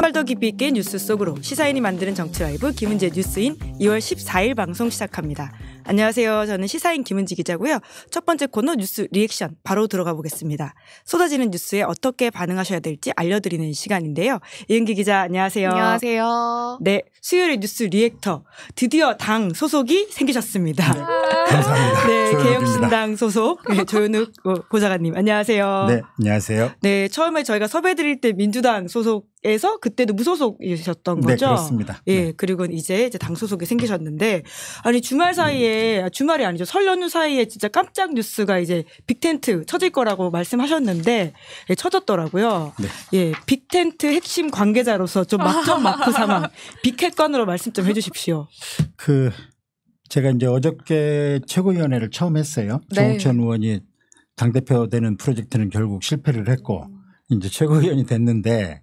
한 발 더 깊이 있게 뉴스 속으로 시사인이 만드는 정치 라이브 김은재 뉴스인 2월 14일 방송 시작합니다. 안녕하세요. 저는 시사인 김은지 기자고요. 첫 번째 코너 뉴스 리액션 바로 들어가 보겠습니다. 쏟아지는 뉴스에 어떻게 반응하셔야 될지 알려드리는 시간인데요. 이은기 기자 안녕하세요. 안녕하세요. 네, 수요일의 뉴스 리액터 드디어 당 소속이 생기셨습니다. 아. 감사합니다. 네, 개혁신당 소속 네, 조현욱 고사관님 안녕하세요. 네, 안녕하세요. 네, 처음에 저희가 섭외 드릴 때 민주당 소속에서 그때도 무소속이셨던 네, 거죠? 네, 그렇습니다. 예, 네. 그리고 이제 이제 당 소속이 생기셨는데 아니 주말 네, 사이에 아, 주말이 아니죠. 설 연휴 사이에 진짜 깜짝 뉴스가 이제 빅텐트 쳐질 거라고 말씀하셨는데 예, 쳐졌더라고요. 네. 예, 빅텐트 핵심 관계자로서 좀 막전 마크 상황 빅핵관으로 말씀 좀 해주십시오. 그 제가 이제 어저께 최고위원회를 처음 했어요. 네. 정우천 의원이 당대표 되는 프로젝트는 결국 실패를 했고 이제 최고위원이 됐는데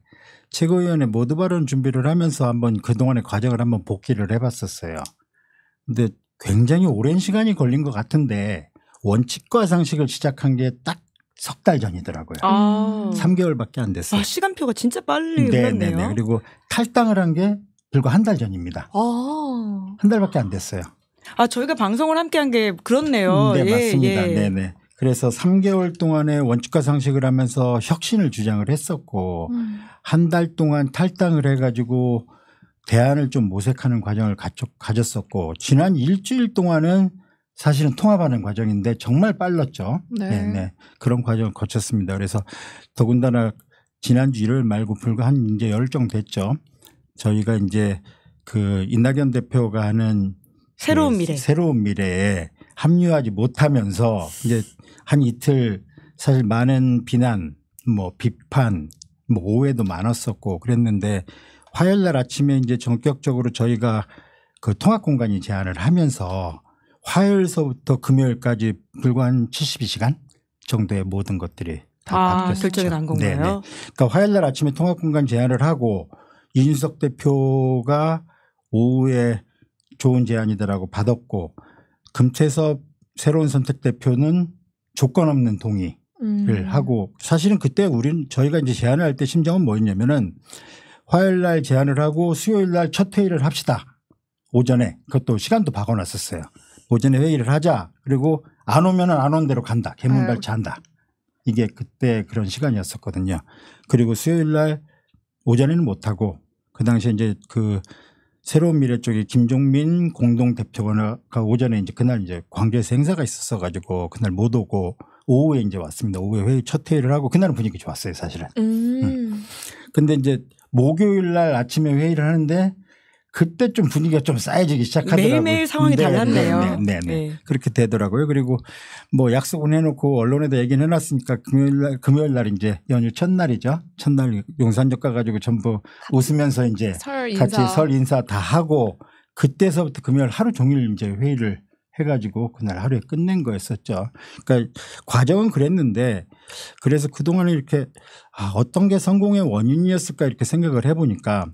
최고위원회 모두 발언 준비를 하면서 한번 그동안의 과정을 한번 복기를 해봤었어요. 근데 굉장히 오랜 시간이 걸린 것 같은데 원칙과 상식을 시작한 게 딱 석 달 전이더라고요. 아. 3개월밖에 안 됐어요. 아, 시간표가 진짜 빨리 네, 네, 흘렀네요. 네. 그리고 탈당을 한 게 불과 한 달 전입니다. 아. 한 달밖에 안 됐어요. 아 저희가 방송을 함께한 게 그렇네요. 음, 네 예, 맞습니다. 예. 네네. 그래서 3개월 동안의 원칙과 상식을 하면서 혁신을 주장을 했었고 음. 한달 동안 탈당을 해가지고 대안을 좀 모색하는 과정을 가졌었고 지난 일주일 동안은 사실은 통합하는 과정인데 정말 빨랐죠. 네. 네네. 그런 과정을 거쳤습니다. 그래서 더군다나 지난주 일요일 말고 불과 한 이제 열정 됐죠. 저희가 이제 그 이낙연 대표가 하는 새로운 그 미래. 새로운 미래에 합류하지 못하면서 이제 한 이틀 사실 많은 비난, 뭐 비판, 뭐 오해도 많았었고 그랬는데 화요일 날 아침에 이제 전격적으로 저희가 그 통합 공간이 제안을 하면서 화요일서부터 금요일까지 불과 한 72시간 정도의 모든 것들이 다 아, 바뀌었죠. 결정이 난 건가요? 네네. 그러니까 화요일 날 아침에 통합 공간 제안을 하고 이준석 대표가 오후에 좋은 제안이더라고 받았고 금태섭 새로운 선택 대표는 조건 없는 동의를 음. 하고 사실은 그때 우리는 저희가 이제 제안을 할 때 심정은 뭐였냐면은 화요일 날 제안을 하고 수요일 날 첫 회의를 합시다. 오전에 그것도 시간도 박아놨었어요. 오전에 회의를 하자. 그리고 안 오면은 안 온 대로 간다. 개문발치 한다. 이게 그때 그런 시간이었었거든요. 그리고 수요일 날 오전에는 못 하고 그 당시에 이제 그 새로운 미래 쪽에 김종민 공동 대표가 오전에 이제 그날 이제 관계에서 행사가 있었어 가지고 그날 못 오고 오후에 이제 왔습니다. 오후에 회의 첫 회의를 하고 그날은 분위기 좋았어요 사실은. 음. 음. 근데 이제 목요일 날 아침에 회의를 하는데 그때 좀 분위기가 좀 쌓여지기 시작하더라고요. 매일매일 상황이 네, 달랐네요. 네, 네, 네, 네. 네. 그렇게 되더라고요. 그리고 뭐 약속은 해놓고 언론에도 얘기는 해놨으니까 금요일 날, 금요일 날 이제 연휴 첫날이죠. 첫날 용산역 가가지고 전부 웃으면서 이제 설 같이 설 인사 다 하고 그때서부터 금요일 하루 종일 이제 회의를 해가지고 그날 하루에 끝낸 거였었죠. 그러니까 과정은 그랬는데 그래서 그동안에 이렇게 아, 어떤 게 성공의 원인이었을까 이렇게 생각을 해보니까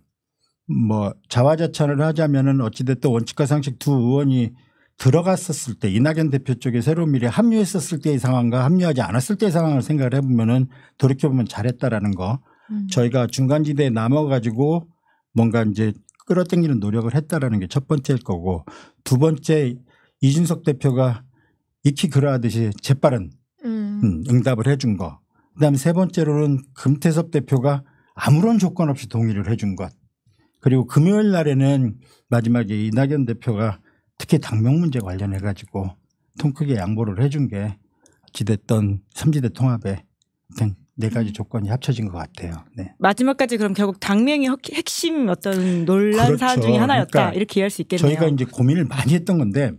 뭐 자화자찬을 하자면은 어찌됐든 원칙과 상식 두 의원이 들어갔었을 때 이낙연 대표 쪽에 새로운 미래 합류했었을 때의 상황과 합류하지 않았을 때의 상황을 생각을 해보면은 돌이켜보면 잘했다라는 거 음. 저희가 중간지대에 남아가지고 뭔가 이제 끌어당기는 노력을 했다라는 게 첫 번째일 거고 두 번째 이준석 대표가 익히 그러하듯이 재빠른 음. 음. 응답을 해준 거 그다음에 세 번째로는 금태섭 대표가 아무런 조건 없이 동의를 해준 것 그리고 금요일 날에는 마지막에 이낙연 대표가 특히 당명 문제 관련해 가지고 통 크게 양보를 해준 게 지됐던 삼지대 통합에 어떤 네 가지 음. 조건이 합쳐진 것 같아요. 네. 마지막까지 그럼 결국 당명이 핵심 어떤 논란 그렇죠. 사안 중에 하나였다 그러니까 이렇게 이해할 수 있겠네요. 저희가 이제 고민을 많이 했던 건데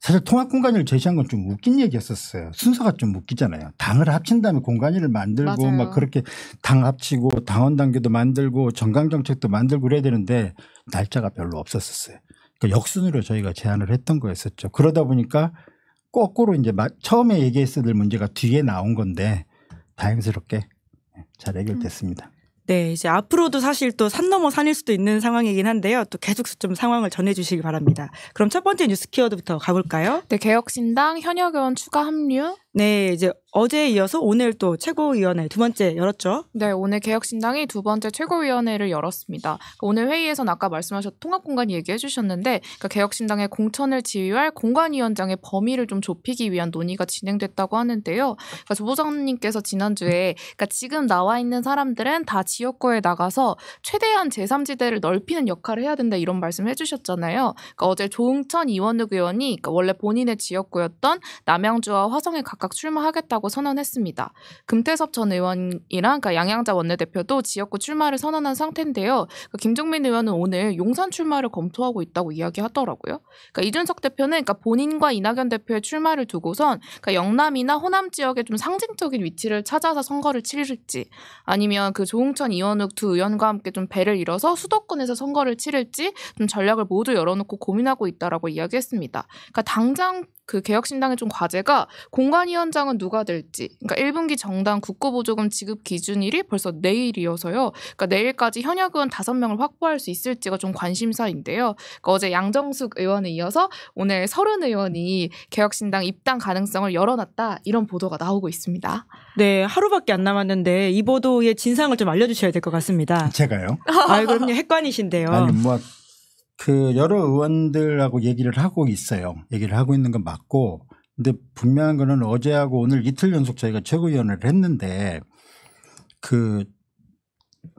사실 통합 공간을 제시한 건 좀 웃긴 얘기였었어요. 순서가 좀 웃기잖아요. 당을 합친 다음에 공간을 만들고 맞아요. 막 그렇게 당 합치고 당원 단계도 만들고 정강 정책도 만들고 그래야 되는데 날짜가 별로 없었었어요. 그러니까 역순으로 저희가 제안을 했던 거였었죠. 그러다 보니까 거꾸로 이제 처음에 얘기했을 문제가 뒤에 나온 건데 다행스럽게 잘 해결됐습니다. 음. 네, 이제 앞으로도 사실 또 산 넘어 산일 수도 있는 상황이긴 한데요. 또 계속 좀 상황을 전해주시기 바랍니다. 그럼 첫 번째 뉴스 키워드부터 가볼까요? 네, 개혁신당 현역 의원 추가 합류, 네, 이제 어제에 이어서 오늘 또 최고위원회 두 번째 열었죠? 네, 오늘 개혁신당이 두 번째 최고위원회를 열었습니다. 그러니까 오늘 회의에서는 아까 말씀하셨 통합공간 얘기해 주셨는데 그러니까 개혁신당의 공천을 지휘할 공간위원장의 범위를 좀 좁히기 위한 논의가 진행됐다고 하는데요. 그러니까 조보장님께서 지난주에 그러니까 지금 나와 있는 사람들은 다 지역구에 나가서 최대한 제3지대를 넓히는 역할을 해야 된다 이런 말씀 해주셨잖아요. 그러니까 어제 조응천 이원욱 의원이 그러니까 원래 본인의 지역구였던 남양주와 화성에 가깝 각각 출마하겠다고 선언했습니다. 금태섭 전 의원이랑 그러니까 양양자 원내대표도 지역구 출마를 선언한 상태인데요. 그러니까 김종민 의원은 오늘 용산 출마를 검토하고 있다고 이야기하더라고요. 그러니까 이준석 대표는 그러니까 본인과 이낙연 대표의 출마를 두고선 그러니까 영남이나 호남 지역의 좀 상징적인 위치를 찾아서 선거를 치를지 아니면 그 조홍천 이원욱 두 의원과 함께 좀 배를 잃어서 수도권에서 선거를 치를지 좀 전략을 모두 열어놓고 고민하고 있다라고 이야기했습니다. 그러니까 당장 그 개혁신당의 좀 과제가 공관위원장은 누가 될지, 그러니까 1분기 정당 국고보조금 지급 기준일이 벌써 내일이어서요. 그러니까 내일까지 현역 의원 5명을 확보할 수 있을지가 좀 관심사인데요. 그러니까 어제 양정숙 의원에 이어서 오늘 서른 의원이 개혁신당 입당 가능성을 열어놨다 이런 보도가 나오고 있습니다. 네, 하루밖에 안 남았는데 이 보도의 진상을 좀 알려주셔야 될 것 같습니다. 제가요? 아, 그럼요. 핵관이신데요. 아니, 뭐그 여러 의원들하고 얘기를 하고 있어요. 얘기를 하고 있는 건 맞고 근데 분명한 거는 어제하고 오늘 이틀 연속 저희가 최고위원회를 했는데 그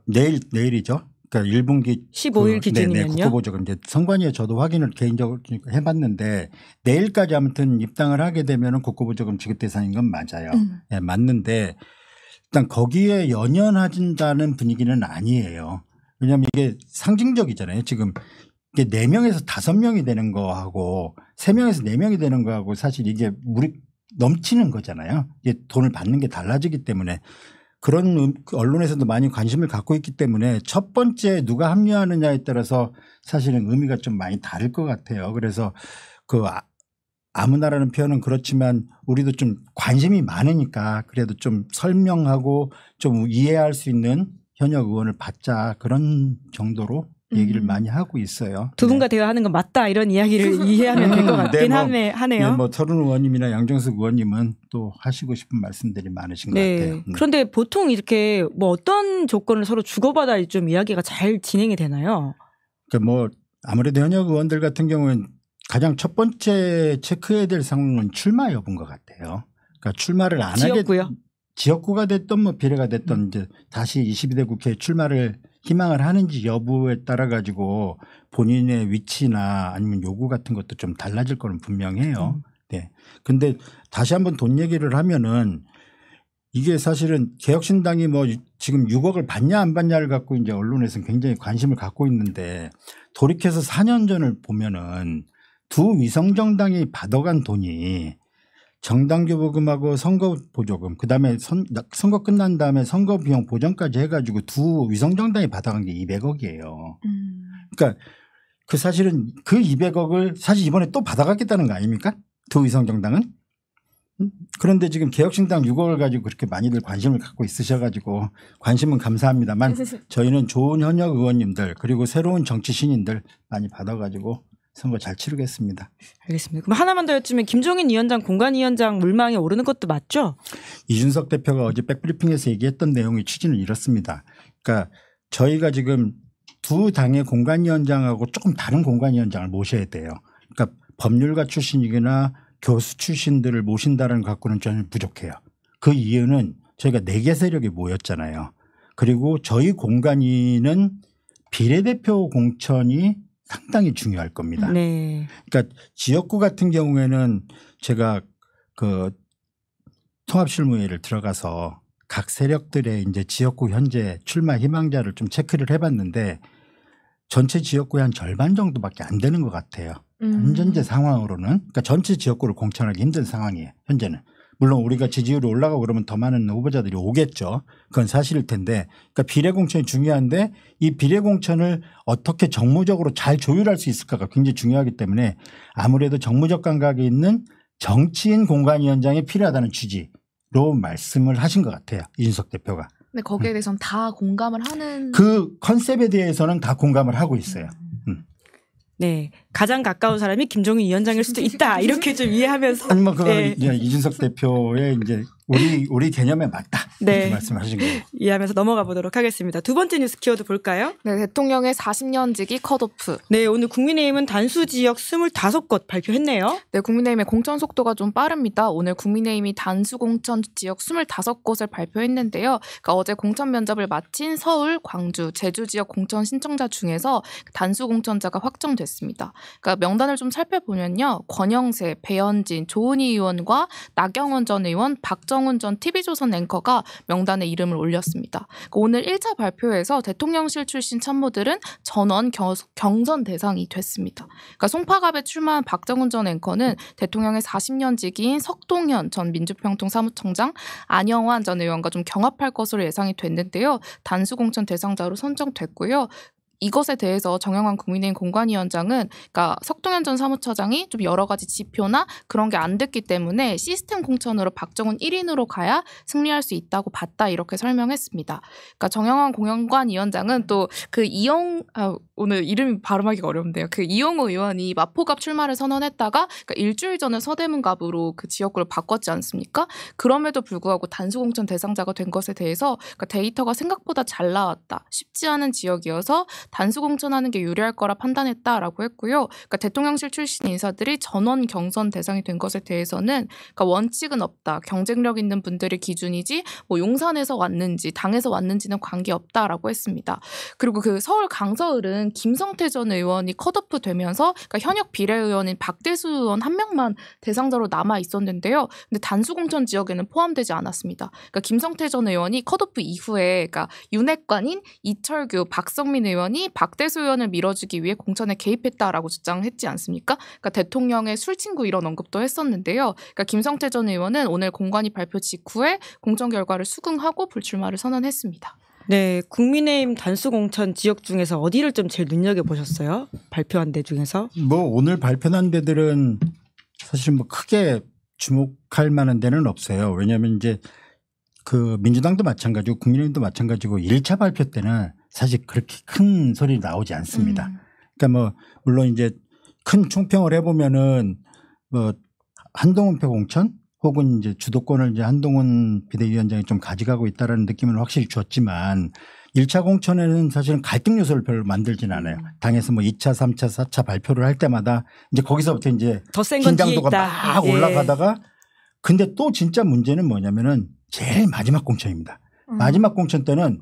내일 내일이죠. 그러니까 1분기 15일 그, 네, 네, 기준이면요. 국고보조금 이제 선관위에 저도 확인을 개인적으로 해봤는데 내일까지 아무튼 입당을 하게 되면은 국고보조금 지급 대상인 건 맞아요. 음. 네, 맞는데 일단 거기에 연연하진다는 분위기는 아니에요. 왜냐하면 이게 상징적이잖아요. 지금 이게 4명에서 5명이 되는 거하고 3명에서 4명이 되는 거하고 사실 이게 물이 넘치는 거잖아요. 이게 돈을 받는 게 달라지기 때문에 그런 음, 그 언론에서도 많이 관심을 갖고 있기 때문에 첫 번째 누가 합류하느냐에 따라서 사실은 의미가 좀 많이 다를 것 같아요. 그래서 그 아, 아무나라는 표현은 그렇지만 우리도 좀 관심이 많으니까 그래도 좀 설명하고 좀 이해할 수 있는 현역 의원을 받자 그런 정도로 얘기를 음. 많이 하고 있어요. 두 분과 네. 대화하는 건 맞다 이런 이야기를 이해하면 될 것 같긴 음, 네, 뭐, 하네요. 네, 뭐 서른 의원님이나 양정숙 의원님은 또 하시고 싶은 말씀들이 많으신 네. 것 같아요. 음. 그런데 보통 이렇게 뭐 어떤 조건을 서로 주고받아 좀 이야기가 잘 진행이 되나요? 그러니까 뭐 아무래도 현역 의원들 같은 경우는 가장 첫 번째 체크해야 될 상황은 출마 여부인 것 같아요. 그러니까 출마를 안 지역구요? 하게 지역구가 됐던 뭐 비례가 됐던 음. 이제 다시 22대 국회에 출마를 희망을 하는지 여부에 따라 가지고 본인의 위치나 아니면 요구 같은 것도 좀 달라질 거는 분명해요. 음. 네. 근데 다시 한번 돈 얘기를 하면은 이게 사실은 개혁신당이 뭐 지금 6억을 받냐 안 받냐를 갖고 이제 언론에서는 굉장히 관심을 갖고 있는데 돌이켜서 4년 전을 보면은 두 위성정당이 받아간 돈이 정당 교부금하고 선거 보조금 그다음에 선, 선거 끝난 다음에 선거 비용 보전까지 해가지고 두 위성 정당이 받아간 게 200억이에요. 음. 그러니까 그 사실은 그 200억을 사실 이번에 또 받아갔겠다는 거 아닙니까? 두 위성 정당은 음? 그런데 지금 개혁신당 6억을 가지고 그렇게 많이들 관심을 갖고 있으셔가지고 관심은 감사합니다만 저희는 좋은 현역 의원님들 그리고 새로운 정치 신인들 많이 받아가지고 선거 잘 치르겠습니다. 알겠습니다. 그럼 하나만 더여쭙면 김종인 위원장 공관위원장 물망에 오르는 것도 맞죠? 이준석 대표가 어제 백브리핑에서 얘기했던 내용의 취지는 이렇습니다. 그러니까 저희가 지금 두 당의 공관위원장하고 조금 다른 공관위원장을 모셔야 돼요. 그러니까 법률가 출신이거나 교수 출신들을 모신다는 갖고는 전혀 부족해요. 그 이유는 저희가 네 개 세력이 모였잖아요. 그리고 저희 공간위는 비례대표 공천이 상당히 중요할 겁니다. 네. 그러니까 지역구 같은 경우에는 제가 그 통합실무회를 들어가서 각 세력들의 이제 지역구 현재 출마 희망자를 좀 체크를 해봤는데 전체 지역구의 한 절반 정도밖에 안 되는 것 같아요. 음. 현재 상황으로는 그러니까 전체 지역구를 공천하기 힘든 상황이에요. 현재는 물론 우리가 지지율이 올라가고 그러면 더 많은 후보자들이 오겠죠. 그건 사실일 텐데 그러니까 비례공천이 중요한데 이 비례공천을 어떻게 정무적으로 잘 조율할 수 있을까가 굉장히 중요하기 때문에 아무래도 정무적 감각이 있는 정치인 공간위원장이 필요하다는 취지로 말씀을 하신 것 같아요. 이준석 대표가. 근데 거기에 음. 대해서는 음. 다 공감을 하는 그 컨셉에 대해서는 다 공감을 하고 있어요. 음. 네. 가장 가까운 사람이 김종인 위원장일 수도 있다. 이렇게 좀 이해하면서. 아니, 뭐, 그거 네. 이준석 대표의 이제 우리 우리 개념에 맞다. 네. 말씀하신 거 이해하면서 넘어가 보도록 하겠습니다. 두 번째 뉴스 키워드 볼까요? 네, 대통령의 40년지기 컷오프. 네, 오늘 국민의힘은 단수 지역 25곳 발표했네요. 네, 국민의힘의 공천 속도가 좀 빠릅니다. 오늘 국민의힘이 단수 공천 지역 25곳을 발표했는데요. 그러니까 어제 공천 면접을 마친 서울, 광주, 제주 지역 공천 신청자 중에서 단수 공천자가 확정됐습니다. 그러니까 명단을 좀 살펴보면요. 권영세, 배현진, 조은희 의원과 나경원 전 의원, 박전 박정훈 전 TV조선 앵커가 명단에 이름을 올렸습니다. 오늘 1차 발표에서 대통령실 출신 참모들은 전원 경선 대상이 됐습니다. 그러니까 송파갑에 출마한 박정훈 전 앵커는 대통령의 40년 직인 석동현 전 민주평통 사무총장, 안영환 전 의원과 좀 경합할 것으로 예상이 됐는데요. 단수공천 대상자로 선정됐고요. 이것에 대해서 정영환 국민의힘 공관위원장은 그러니까 석동현 전 사무처장이 좀 여러 가지 지표나 그런 게 안 됐기 때문에 시스템 공천으로 박정훈 1인으로 가야 승리할 수 있다고 봤다 이렇게 설명했습니다. 그러니까 정영환 공영관위원장은 또 그 이영 아, 오늘 이름 발음하기가 어려운데요. 그 이영호 의원이 마포갑 출마를 선언했다가 그러니까 일주일 전에 서대문갑으로 그 지역구를 바꿨지 않습니까? 그럼에도 불구하고 단수공천 대상자가 된 것에 대해서 그러니까 데이터가 생각보다 잘 나왔다. 쉽지 않은 지역이어서 단수 공천하는 게 유리할 거라 판단했다라고 했고요. 그러니까 대통령실 출신 인사들이 전원 경선 대상이 된 것에 대해서는 그러니까 원칙은 없다. 경쟁력 있는 분들의 기준이지 뭐 용산에서 왔는지 당에서 왔는지는 관계없다라고 했습니다. 그리고 그 서울 강서을은 김성태 전 의원이 컷오프 되면서 그러니까 현역 비례의원인 박대수 의원 한 명만 대상자로 남아 있었는데요. 근데 단수 공천 지역에는 포함되지 않았습니다. 그러니까 김성태 전 의원이 컷오프 이후에 그러니까 윤핵관인 이철규, 박성민 의원이 의원이 박대수 의원을 밀어주기 위해 공천에 개입했다라고 주장했지 않습니까? 그러니까 대통령의 술친구 이런 언급도 했었는데요. 그러니까 김성태 전 의원은 오늘 공관이 발표 직후에 공천 결과를 수긍하고 불출마를 선언했습니다. 네, 국민의힘 단수 공천 지역 중에서 어디를 좀 제일 눈여겨 보셨어요? 발표한 데 중에서? 뭐 오늘 발표한 데들은 사실 뭐 크게 주목할 만한 데는 없어요. 왜냐하면 이제 그 민주당도 마찬가지고 국민의힘도 마찬가지고 1차 발표 때는 사실 그렇게 큰 소리 나오지 않습니다. 음. 그러니까 뭐 물론 이제 큰 총평을 해보면은 뭐 한동훈표 공천 혹은 이제 주도권을 이제 한동훈 비대위원장이 좀 가져가고 있다라는 느낌을 확실히 줬지만 1차 공천에는 사실은 갈등 요소를 별로 만들진 않아요. 음. 당에서 뭐 2차, 3차, 4차 발표를 할 때마다 이제 거기서부터 이제 긴장도가 막 예. 올라가다가 근데 또 진짜 문제는 뭐냐면은 제일 마지막 공천입니다. 음. 마지막 공천 때는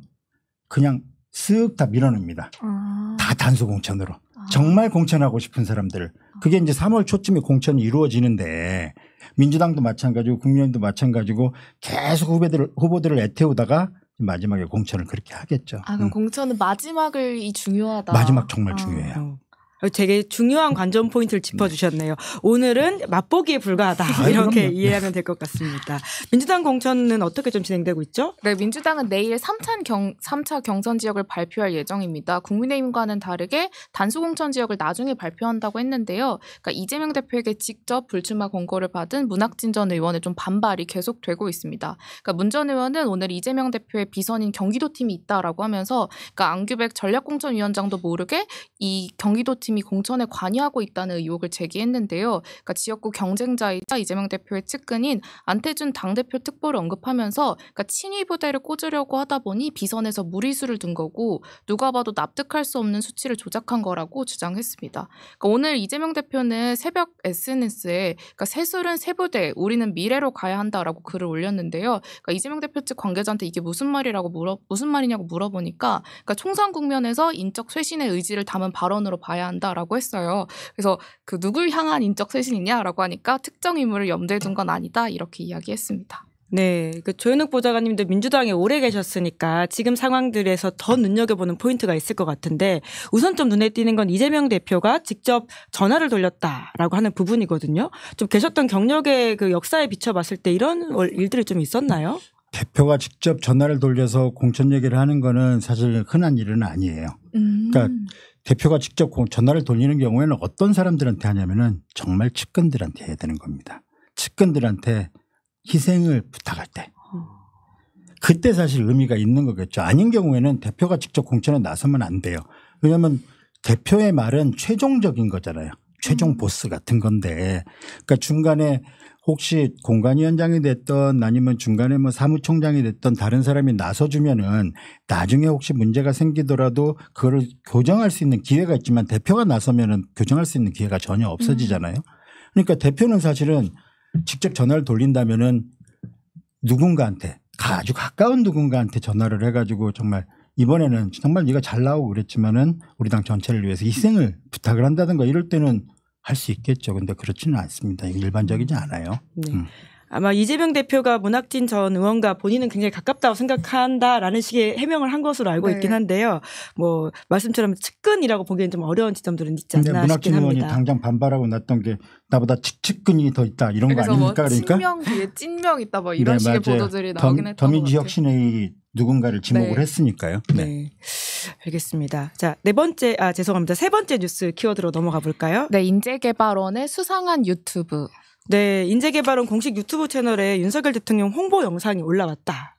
그냥 쓱다 밀어냅니다. 아. 다 단수 공천으로. 아. 정말 공천하고 싶은 사람들. 그게 이제 3월 초쯤에 공천이 이루어지는데 민주당도 마찬가지고 국민의힘도 마찬가지고 계속 후배들 후보들을 애태우다가 마지막에 공천을 그렇게 하겠죠. 아, 그럼 응. 음. 공천은 마지막을 이 중요하다. 마지막 정말 아. 중요해요. 되게 중요한 관전 포인트를 네. 짚어주셨네요. 오늘은 맛보기에 불과하다 이렇게 네. 이해하면 될 것 같습니다. 민주당 공천은 어떻게 좀 진행되고 있죠? 네, 민주당은 내일 3차, 경, 3차 경선 지역을 발표할 예정입니다. 국민의힘과는 다르게 단수 공천 지역을 나중에 발표한다고 했는데요. 그러니까 이재명 대표에게 직접 불출마 권고를 받은 문학진 전 의원의 좀 반발이 계속되고 있습니다. 그러니까 문전 의원은 오늘 이재명 대표의 비선인 경기도 팀이 있다라고 하면서 그러니까 안규백 전략공천위원장도 모르게 이 경기도 팀 국민이 공천에 관여하고 있다는 의혹을 제기했는데요. 그러니까 지역구 경쟁자이자 이재명 대표의 측근인 안태준 당대표 특보를 언급하면서 그러니까 친위 부대를 꽂으려고 하다 보니 비선에서 무리수를 둔 거고 누가 봐도 납득할 수 없는 수치를 조작한 거라고 주장했습니다. 그러니까 오늘 이재명 대표는 새벽 SNS에 그러니까 세술은 세부대 우리는 미래로 가야 한다라고 글을 올렸는데요. 그러니까 이재명 대표 측 관계자한테 이게 무슨 말이라고 물어 무슨 말이냐고 물어보니까 그러니까 총선 국면에서 인적 쇄신의 의지를 담은 발언으로 봐야 한다. 한다라고 했어요. 그래서 그 누굴 향한 인적 쇄신이냐라고 하니까 특정 인물을 염두에 둔 건 아니다 이렇게 이야기했습니다. 네, 그 조현욱 보좌관님도 민주당에 오래 계셨으니까 지금 상황들에서 더 눈여겨보는 포인트가 있을 것 같은데 우선 좀 눈에 띄는 건 이재명 대표가 직접 전화를 돌렸다라고 하는 부분이거든요. 좀 계셨던 경력의 그 역사에 비춰봤을 때 이런 일들이 좀 있었나요? 대표가 직접 전화를 돌려서 공천 얘기를 하는 거는 사실 흔한 일은 아니에요. 그러니까 음. 대표가 직접 전화를 돌리는 경우에는 어떤 사람들한테 하냐면은 정말 측근들한테 해야 되는 겁니다. 측근들한테 희생을 부탁할 때. 그때 사실 의미가 있는 거겠죠. 아닌 경우에는 대표가 직접 공천에 나서면 안 돼요. 왜냐하면 대표의 말은 최종적인 거잖아요. 최종 음. 보스 같은 건데, 그러니까 중간에 혹시 공간위원장이 됐던 아니면 중간에 뭐 사무총장이 됐던 다른 사람이 나서주면은 나중에 혹시 문제가 생기더라도 그거를 교정할 수 있는 기회가 있지만 대표가 나서면은 교정할 수 있는 기회가 전혀 없어지잖아요. 음. 그러니까 대표는 사실은 직접 전화를 돌린다면은 누군가한테 아주 가까운 누군가한테 전화를 해가지고 정말 이번에는 정말 네가 잘 나오고 그랬지만은 우리 당 전체를 위해서 희생을 부탁을 한다든가 이럴 때는 할수 있겠죠. 근데 그렇지는 않습니다. 일반적이지 않아요. 네. 음. 아마 이재명 대표가 문학진 전 의원과 본인은 굉장히 가깝다고 생각한다라는 식의 해명을 한 것으로 알고 네. 있긴 한데요. 뭐 말씀처럼 측근이라고 보기엔 좀 어려운 지점들은 있지 않나 문학진 싶긴 의원이 합니다. 당장 반발하고 났던 게 나보다 측근이더 있다 이런 거 뭐 아닙니까? 뭐 그러니까 친명 뒤에 찐명 있다 뭐 네, 이런 네, 식의 맞아요. 보도들이 나오긴 했던 더민지 혁신의 누군가를 지목을 네. 했으니까요. 네. 네. 알겠습니다. 자, 네 번째, 아, 죄송합니다. 세 번째 뉴스 키워드로 넘어가 볼까요? 네, 인재개발원의 수상한 유튜브. 네, 인재개발원 공식 유튜브 채널에 윤석열 대통령 홍보 영상이 올라왔다라고요?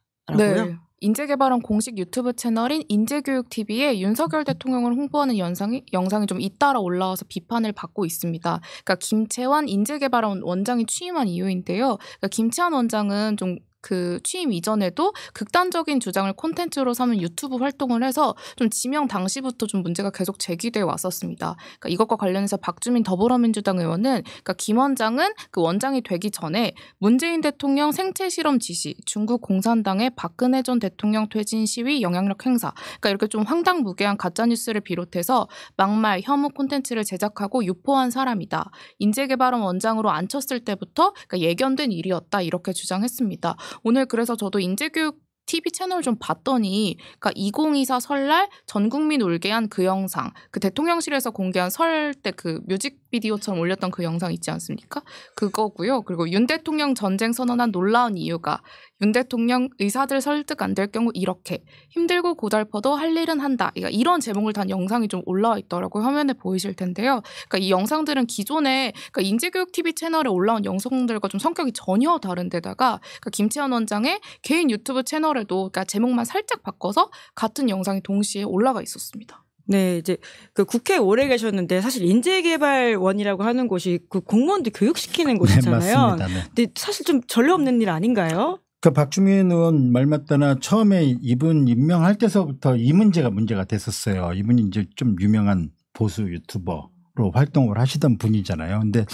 네. 인재개발원 공식 유튜브 채널인 인재교육TV에 윤석열 대통령을 홍보하는 영상이, 영상이 좀 잇따라 올라와서 비판을 받고 있습니다. 그러니까 김채환 인재개발원 원장이 취임한 이유인데요. 그러니까 김채환 원장은 좀그 취임 이전에도 극단적인 주장을 콘텐츠로 삼은 유튜브 활동을 해서 좀 지명 당시부터 좀 문제가 계속 제기돼 왔었습니다. 그러니까 이것과 관련해서 박주민 더불어민주당 의원은 그러니까 김 원장은 그 원장이 되기 전에 문재인 대통령 생체 실험 지시, 중국 공산당의 박근혜 전 대통령 퇴진 시위 영향력 행사, 그러니까 이렇게 좀 황당무계한 가짜 뉴스를 비롯해서 막말 혐오 콘텐츠를 제작하고 유포한 사람이다. 인재개발원 원장으로 앉혔을 때부터 그러니까 예견된 일이었다 이렇게 주장했습니다. 오늘 그래서 저도 인재교육 TV 채널 좀 봤더니 그러니까 2024 설날 전 국민 울게 한 그 영상 그 대통령실에서 공개한 설 때 그 뮤직비디오처럼 올렸던 그 영상 있지 않습니까? 그거고요. 그리고 윤 대통령 전쟁 선언한 놀라운 이유가 윤 대통령 의사들 설득 안 될 경우 이렇게 힘들고 고달퍼도 할 일은 한다. 그러니까 이런 제목을 단 영상이 좀 올라와 있더라고요. 화면에 보이실 텐데요. 그러니까 이 영상들은 기존에 그러니까 인재교육 TV 채널에 올라온 영상들과 좀 성격이 전혀 다른데다가 그러니까 김치현 원장의 개인 유튜브 채널에도 그러니까 제목만 살짝 바꿔서 같은 영상이 동시에 올라가 있었습니다. 네, 이제 그 국회 오래 계셨는데 사실 인재개발원이라고 하는 곳이 그 공무원들 교육시키는 네, 곳이잖아요. 네, 맞습니다. 네. 근데 사실 좀 전례 없는 일 아닌가요? 그러니까 박주민 의원 말 맞다나 처음에 이분 임명할 때서부터 이 문제가 문제가 됐었어요. 이분이 이제 좀 유명한 보수 유튜버로 활동을 하시던 분이잖아요. 근데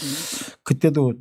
그때도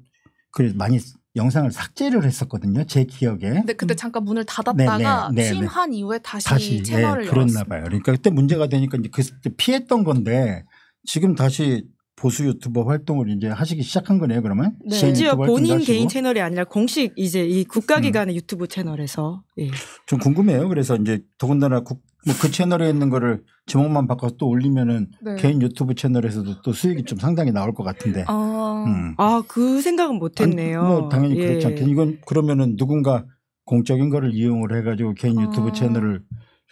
그 많이 영상을 삭제를 했었거든요. 제 기억에. 근데 그때 음. 잠깐 문을 닫았다가 네네, 취임한 네, 네, 네. 이후에 다시, 다시 예, 채널을 네, 었 그랬나 봐요. 그러니까 그때 문제가 되니까 이제 그때 피했던 건데 지금 다시 보수 유튜버 활동을 이제 하시기 시작한 거네요, 그러면? 네. 심지어 본인 개인 채널이 아니라 공식 이제 이 국가기관의 음. 유튜브 채널에서. 예. 좀 궁금해요. 그래서 이제 더군다나 국, 뭐그 채널에 있는 거를 제목만 바꿔서 또 올리면은 네. 개인 유튜브 채널에서도 또 수익이 좀 상당히 나올 것 같은데. 아, 음. 아그 생각은 못 했네요. 뭐 당연히 예. 그렇지 않겠 이건 그러면은 누군가 공적인 거를 이용을 해가지고 개인 유튜브 아. 채널을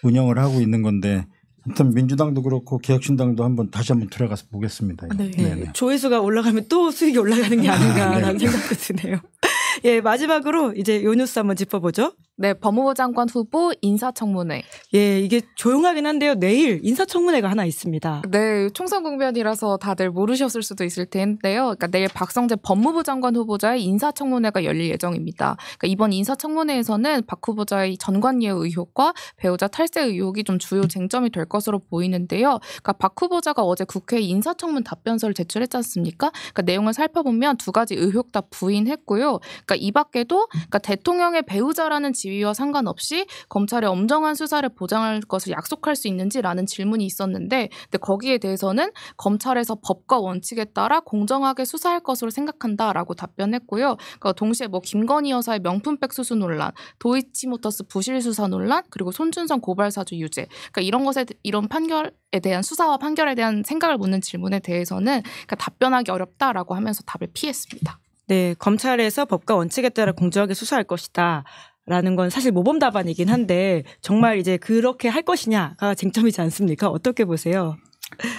운영을 하고 있는 건데 일단 민주당도 그렇고 개혁신당도 한번 다시 한번 들어가서 보겠습니다. 네. 네네. 조회수가 올라가면 또 수익이 올라가는 게 아닌가라는 네. 생각도 드네요. 예, 마지막으로 이제 요 뉴스 한번 짚어보죠. 네, 법무부 장관 후보 인사청문회. 예, 이게 조용하긴 한데요. 내일 인사청문회가 하나 있습니다. 네, 총선 국면이라서 다들 모르셨을 수도 있을 텐데요. 그러니까 내일 박성재 법무부 장관 후보자의 인사청문회가 열릴 예정입니다. 그러니까 이번 인사청문회에서는 박 후보자의 전관예 의혹과 배우자 탈세 의혹이 좀 주요 쟁점이 될 것으로 보이는데요. 그러니까 박 후보자가 어제 국회 인사청문 답변서를 제출했지 않습니까? 그러니까 내용을 살펴보면 두 가지 의혹 다 부인했고요. 그러니까 이 밖에도 그러니까 대통령의 배우자라는 지 지위와 상관없이 검찰의 엄정한 수사를 보장할 것을 약속할 수 있는지라는 질문이 있었는데 근데 거기에 대해서는 검찰에서 법과 원칙에 따라 공정하게 수사할 것으로 생각한다라고 답변했고요. 그러니까 동시에 뭐 김건희 여사의 명품백 수수 논란, 도이치모터스 부실 수사 논란, 그리고 손준성 고발 사주 유죄. 그러니까 이런 것에 이런 판결에 대한 수사와 판결에 대한 생각을 묻는 질문에 대해서는 그러니까 답변하기 어렵다라고 하면서 답을 피했습니다. 네, 검찰에서 법과 원칙에 따라 공정하게 수사할 것이다. 라는 건 사실 모범 답안이긴 한데 정말 음. 이제 그렇게 할 것이냐가 쟁점이지 않습니까? 어떻게 보세요?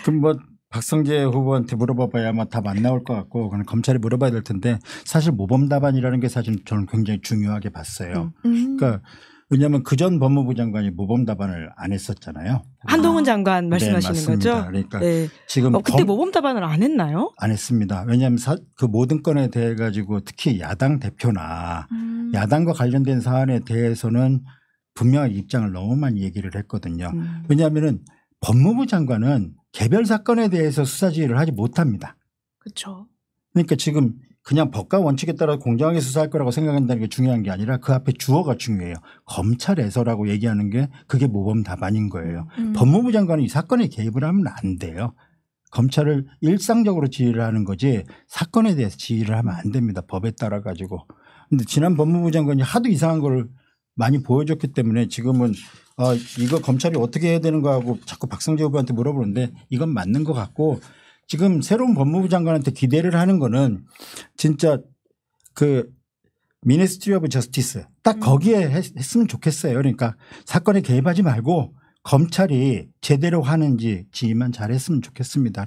그럼 뭐 박성재 후보한테 물어봐봐야 아마 답안 나올 것 같고 그냥 검찰에 물어봐야 될 텐데 사실 모범 답안이라는 게 사실 저는 굉장히 중요하게 봤어요. 음. 음. 그러니까 왜냐하면 그 전 법무부 장관이 모범 답안을 안 했었잖아요. 한동훈 장관 아. 말씀하시는 네, 거죠? 그러니까 네. 지금 어, 그때 모범 답안을 안 했나요? 안 했습니다. 왜냐하면 사, 그 모든 건에 대해 가지고 특히 야당 대표나 음. 야당과 관련된 사안에 대해서는 분명한 입장을 너무 많이 얘기를 했거든요. 음. 왜냐하면 법무부 장관은 개별 사건에 대해서 수사 지휘를 하지 못합니다. 그렇죠. 그러니까 지금 그냥 법과 원칙에 따라 공정하게 수사할 거라고 생각한다는 게 중요한 게 아니라 그 앞에 주어가 중요해요. 검찰에서라고 얘기하는 게 그게 모범 답안인 거예요. 음. 음. 법무부 장관이 이 사건에 개입을 하면 안 돼요. 검찰을 일상적으로 지휘를 하는 거지 사건에 대해서 지휘를 하면 안 됩니다. 법에 따라 가지고. 근데 지난 법무부 장관이 하도 이상한 걸 많이 보여줬기 때문에 지금은 어, 이거 검찰이 어떻게 해야 되는가 하고 자꾸 박성재 후보한테 물어보는데 이건 맞는 것 같고 지금 새로운 법무부 장관한테 기대를 하는 거는 진짜 그 미니스트리 오브 저스티스 딱 음. 거기에 했, 으면 좋겠어요. 그러니까 사건에 개입하지 말고 검찰이 제대로 하는지 지휘만 잘했으면 좋겠습니다.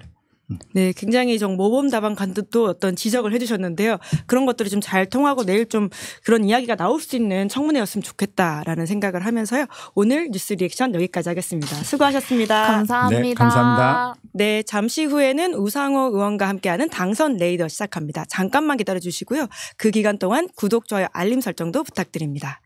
네, 굉장히 좀 모범 답안 간듯도 어떤 지적을 해주셨는데요. 그런 것들이 좀 잘 통하고 내일 좀 그런 이야기가 나올 수 있는 청문회였으면 좋겠다라는 생각을 하면서요. 오늘 뉴스 리액션 여기까지 하겠습니다. 수고하셨습니다. 감사합니다. 네, 감사합니다. 네, 잠시 후에는 우상호 의원과 함께하는 당선 레이더 시작합니다. 잠깐만 기다려 주시고요. 그 기간 동안 구독, 좋아요, 알림 설정도 부탁드립니다.